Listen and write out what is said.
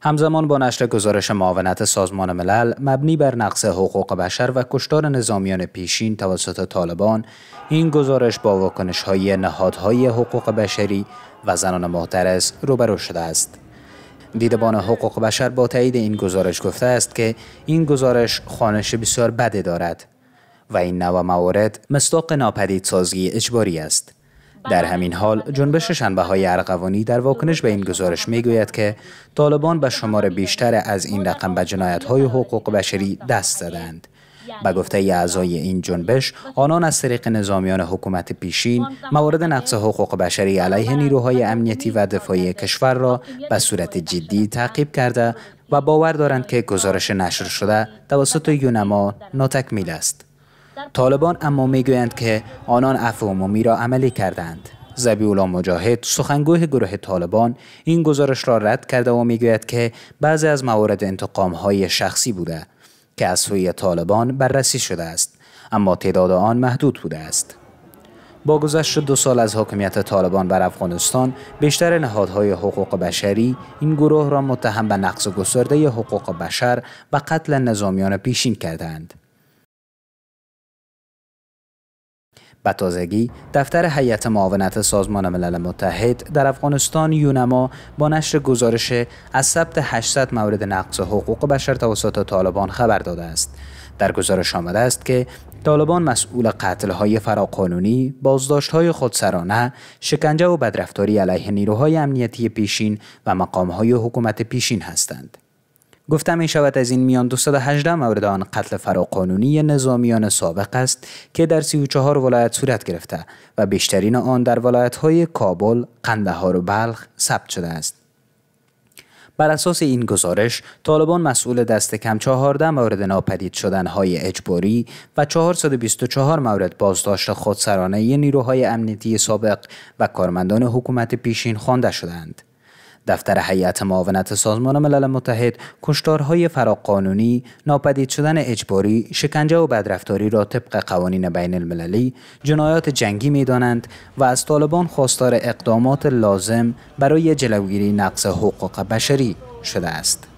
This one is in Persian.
همزمان با نشر گزارش معاونت سازمان ملل مبنی بر نقص حقوق بشر و کشتار نظامیان پیشین توسط طالبان این گزارش با واکنش های نهادهای حقوق بشری و زنان معترض روبرو شده است دیدبان حقوق بشر با تایید این گزارش گفته است که این گزارش خانش بسیار بدی دارد و این نوع موارد مصداق ناپدیدسازی اجباری است در همین حال جنبش شنبه های ارغوانی در واکنش به این گزارش می گوید که طالبان به شمار بیشتر از این رقم به جنایت های حقوق بشری دست زدند. به گفته اعضای این جنبش آنان از طریق نظامیان حکومت پیشین موارد نقص حقوق بشری علیه نیروهای امنیتی و دفاعی کشور را به صورت جدی تعقیب کرده و باور دارند که گزارش نشر شده توسط یونما ناتکمیل است طالبان اما میگویند که آنان عفو عمومی را عملی کردند. زبیولا مجاهد سخنگوی گروه طالبان این گزارش را رد کرده و میگوید که بعضی از موارد انتقام های شخصی بوده که از سوی طالبان بررسی شده است اما تعداد آن محدود بوده است با گذشت دو سال از حاکمیت طالبان بر افغانستان بیشتر نهادهای حقوق بشری این گروه را متهم به نقض گسترده حقوق بشر و قتل نظامیان پیشین کردند به تازگی دفتر هیئت معاونت سازمان ملل متحد در افغانستان یونما با نشر گزارش از ثبت 800 مورد نقض حقوق بشر توسط طالبان خبر داده است در گزارش آمده است که طالبان مسئول قتل های فراقانونی، بازداشت های خودسرانه، شکنجه و بدرفتاری علیه نیروهای امنیتی پیشین و مقام های حکومت پیشین هستند. گفته می شود از این میان 218 مورد آن قتل فراقانونی نظامیان سابق است که در 34 ولایت صورت گرفته و بیشترین آن در های کابل، قندهار و بلخ ثبت شده است. بر اساس این گزارش طالبان مسئول دست کم 14 مورد ناپدید شدن های اجباری و 424 مورد بازداشت خودسرانه نیروهای امنیتی سابق و کارمندان حکومت پیشین خوانده شدند. دفتر هیئت معاونت سازمان ملل متحد کشتارهای فراقانونی، ناپدید شدن اجباری، شکنجه و بدرفتاری را طبق قوانین بین المللی جنایات جنگی می دانند و از طالبان خواستار اقدامات لازم برای جلوگیری نقص حقوق بشری شده است.